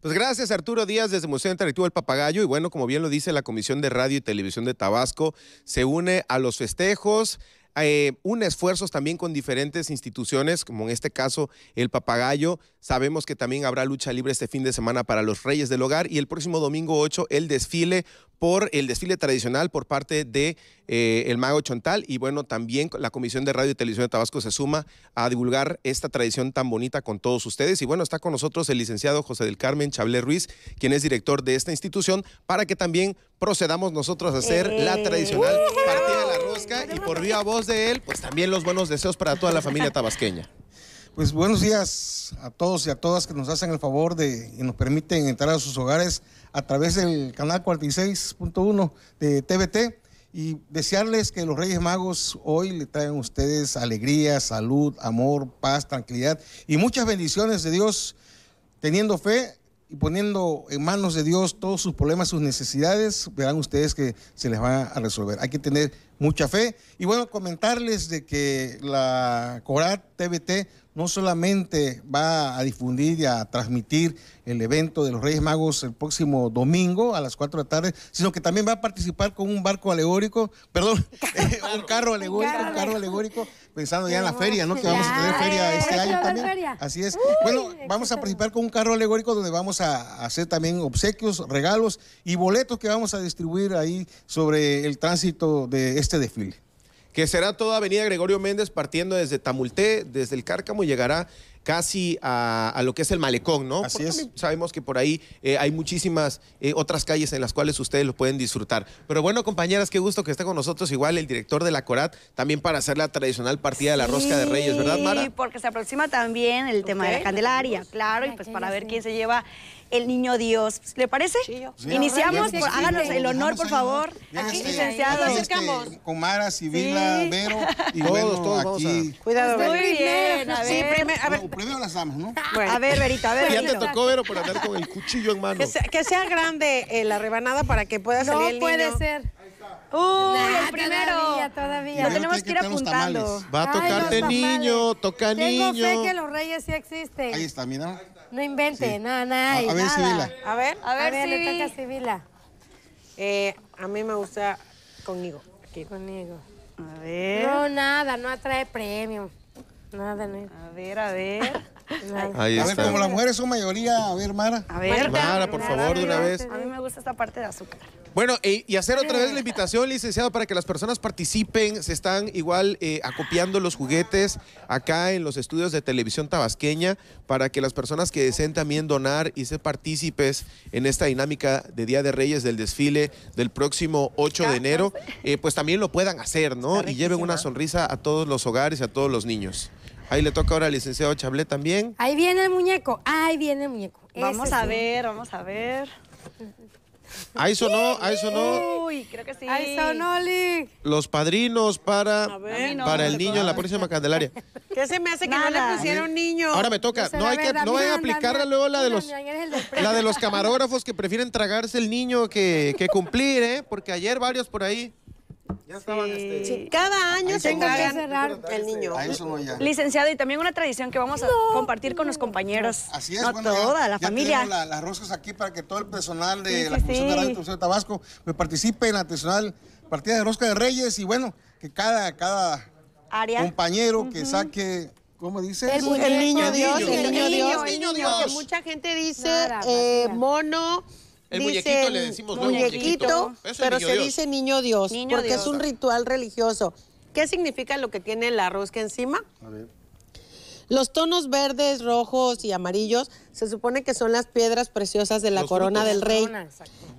Pues gracias Arturo Díaz desde Museo Interactivo El Papagayo y bueno, como bien lo dice la Comisión de Radio y Televisión de Tabasco, se une a los festejos. Eh, une esfuerzos también con diferentes instituciones, como en este caso el Papagayo. Sabemos que también habrá lucha libre este fin de semana para los Reyes del Hogar y el próximo domingo 8 el desfile por el desfile tradicional por parte de eh, el Mago Chontal y bueno, también la Comisión de Radio y Televisión de Tabasco se suma a divulgar esta tradición tan bonita con todos ustedes. Y bueno, está con nosotros el licenciado José del Carmen Chablé Ruiz, quien es director de esta institución, para que también procedamos nosotros a hacer eh. la tradicional partida de la rosca y por vía voz de él, pues también los buenos deseos para toda la familia tabasqueña. Pues buenos días a todos y a todas que nos hacen el favor de y nos permiten entrar a sus hogares a través del canal 46.1 de TVT y desearles que los Reyes Magos hoy le traen a ustedes alegría, salud, amor, paz, tranquilidad y muchas bendiciones de Dios, teniendo fe y poniendo en manos de Dios todos sus problemas, sus necesidades, verán ustedes que se les va a resolver. Hay que tener mucha fe. Y bueno, comentarles de que la Corat TVT no solamente va a difundir y a transmitir el evento de los Reyes Magos el próximo domingo a las 4 de la tarde, sino que también va a participar con un barco alegórico, perdón, un carro eh, alegórico, un carro alegórico, pensando ya en la feria, ¿no? Que vamos a tener feria este año también. Así es. Bueno, vamos a participar con un carro alegórico donde vamos a hacer también obsequios, regalos y boletos que vamos a distribuir ahí sobre el tránsito de este desfile que será toda Avenida Gregorio Méndez partiendo desde Tamulté, desde el Cárcamo, y llegará casi a, lo que es el malecón, ¿no? Así es. Sabemos que por ahí eh, hay muchísimas eh, otras calles en las cuales ustedes lo pueden disfrutar. Pero bueno, compañeras, qué gusto que esté con nosotros igual el director de la Corat, también para hacer la tradicional partida de la Rosca de Reyes, ¿verdad, Mara? Sí, porque se aproxima también el tema de la Candelaria, claro, y pues para ver quién se lleva el niño Dios. ¿Le parece? Iniciamos, háganos el honor, por favor. Aquí, este, licenciado. Nos acercamos. Comara, Sibila, Vero y todos, todos aquí. A... Cuidado, Muy bien, a ver. Sí, primero, a ver. las damos, ¿no? A ver, Verita, a ver. Ya te tocó, Vero, por andar con el cuchillo en mano. Que sea, grande eh, la rebanada para que pueda salir el niño. No puede ser. ¡Uy, el primero! Todavía, Lo tenemos que ir apuntando. Va a tocarte niño, toca niño. Tengo fe que los reyes sí existen. Ahí está, mira. No invente, nada, nada. A, ver, Sibila. A ver, a ver, a ver Sibila. Eh, a mí me gusta conmigo. Aquí. Conmigo. A ver. No, nada, no atrae premio. Nada, no. A ver, a ver. a ver, como las mujeres son mayoría, a ver, Mara. A ver. Mara, por favor, de una vez. A mí me gusta esta parte de azúcar. Bueno, y hacer otra vez la eh. invitación, licenciado, para que las personas participen. Se están igual eh, acopiando los juguetes acá en los estudios de televisión tabasqueña para que las personas que deseen también donar y ser partícipes en esta dinámica de Día de Reyes del desfile del próximo 8 de enero, eh, pues también lo puedan hacer, ¿no? Y lleven una sonrisa a todos los hogares y a todos los niños. Ahí le toca ahora al licenciado Chablé también. Ahí viene el muñeco, ahí viene el muñeco. vamos a ver, vamos a ver. Ahí sonó, ahí sonó. Uy, creo que sí. Ahí sonó, Los padrinos para, para el niño en la próxima Candelaria. ¿Qué se me hace que no le pusieron niño? Ahora me toca. Pues, no, hay que no luego la de los la de los camarógrafos que prefieren tragarse el niño que, que cumplir, ¿eh? Porque ayer varios por ahí este, cada año tengo que cerrar el este, niño. Licenciado, y también una tradición que vamos a compartir con los compañeros. Así es. bueno, toda la familia. las roscas aquí para que todo el personal de la Comisión de Radio de Tabasco me pues, participe en la tradicional partida de rosca de Reyes y bueno, que cada, cada compañero que saque ¿Cómo dice? El, niño Dios, el niño Dios. mucha gente dice eh, mono, el muñequito le decimos pero se dice niño Dios porque es un ritual religioso. ¿Qué significa lo que tiene la rosca encima? Los tonos verdes, rojos y amarillos se supone que son las piedras preciosas de la corona del rey.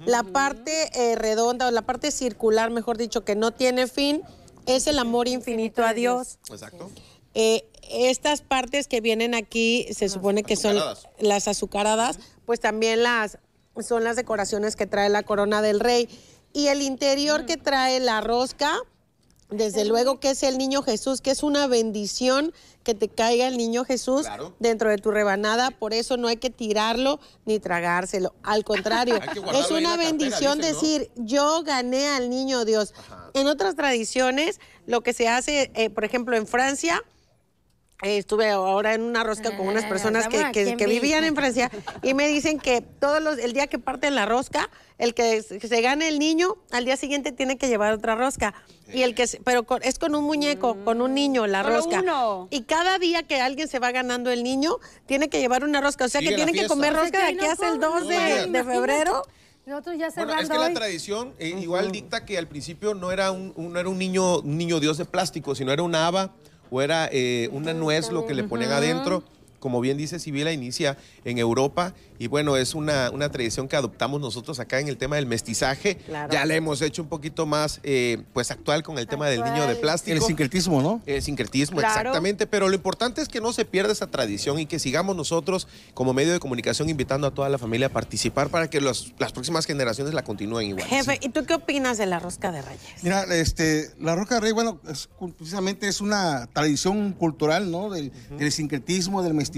la parte eh, redonda o la parte circular, mejor dicho, que no tiene fin, es el amor infinito a Dios. Exacto. Eh, estas partes que vienen aquí se supone que son las azucaradas, pues también las son las decoraciones que trae la corona del rey. Y el interior mm. que trae la rosca, desde luego que es el niño Jesús, que es una bendición que te caiga el niño Jesús dentro de tu rebanada, por eso no hay que tirarlo ni tragárselo. Al contrario, es una bendición decir, yo gané al niño Dios. En otras tradiciones, lo que se hace, eh, por ejemplo, en Francia, estuve ahora en una rosca con unas eh, personas que, vivían en Francia y me dicen que todos los, el día que parten la rosca, el que se gane el niño, al día siguiente tiene que llevar otra rosca. Y el que, pero es con un muñeco, mm. con un niño, la rosca. Y cada día que alguien se va ganando el niño, tiene que llevar una rosca. O sea que tiene que comer pues rosca de aquí hasta el 2 de, febrero. Nosotros ya es que la tradición eh, igual dicta que al principio no era un, era un niño, un niño dios de plástico, sino era una haba o era eh, una nuez lo que le ponían adentro como bien dice Sibila, inicia en Europa y bueno, es una, tradición que adoptamos nosotros acá en el tema del mestizaje. Ya le hemos hecho un poquito más eh, pues actual con el tema del niño de plástico. El sincretismo, ¿no? El sincretismo, exactamente. Pero lo importante es que no se pierda esa tradición y que sigamos nosotros como medio de comunicación invitando a toda la familia a participar para que las próximas generaciones la continúen igual. Jefe, ¿y tú qué opinas de la rosca de reyes? Mira, este, la rosca de reyes, bueno, precisamente es una tradición cultural, ¿no? Del, del sincretismo, del mestizaje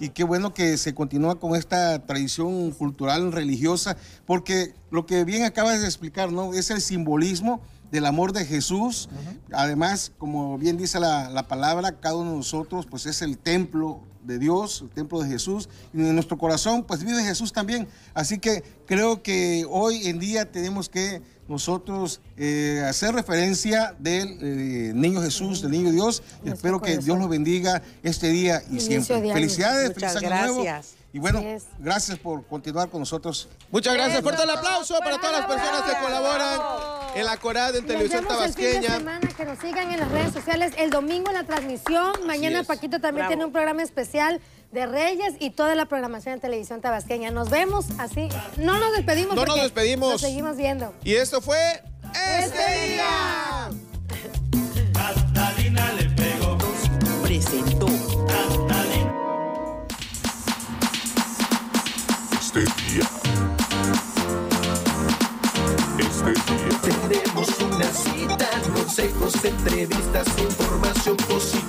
y qué bueno que se continúa con esta tradición cultural, religiosa, porque lo que bien acabas de explicar, ¿no? Es el simbolismo del amor de Jesús. Además, como bien dice la, palabra, cada uno de nosotros pues es el templo de Dios, el templo de Jesús, y en nuestro corazón pues vive Jesús también. Así que creo que hoy en día tenemos que nosotros eh, hacer referencia del eh, niño Jesús, del niño Dios. Espero que Dios lo bendiga este día y siempre. Felicidades, Muchas Nuevo. Y bueno, gracias por continuar con nosotros. Muchas gracias. Fuerte el aplauso para todas las personas que colaboran en la Corada, en Televisión Tabasqueña. Semana, que nos sigan en las redes sociales. El domingo en la transmisión. Mañana Paquito también tiene un programa especial de Reyes y toda la programación en Televisión Tabasqueña. Nos vemos así. No nos despedimos. No nos despedimos. seguimos viendo. Y esto fue. ¡Este, día! le Presentó. Este día. consejos, entrevistas, información positiva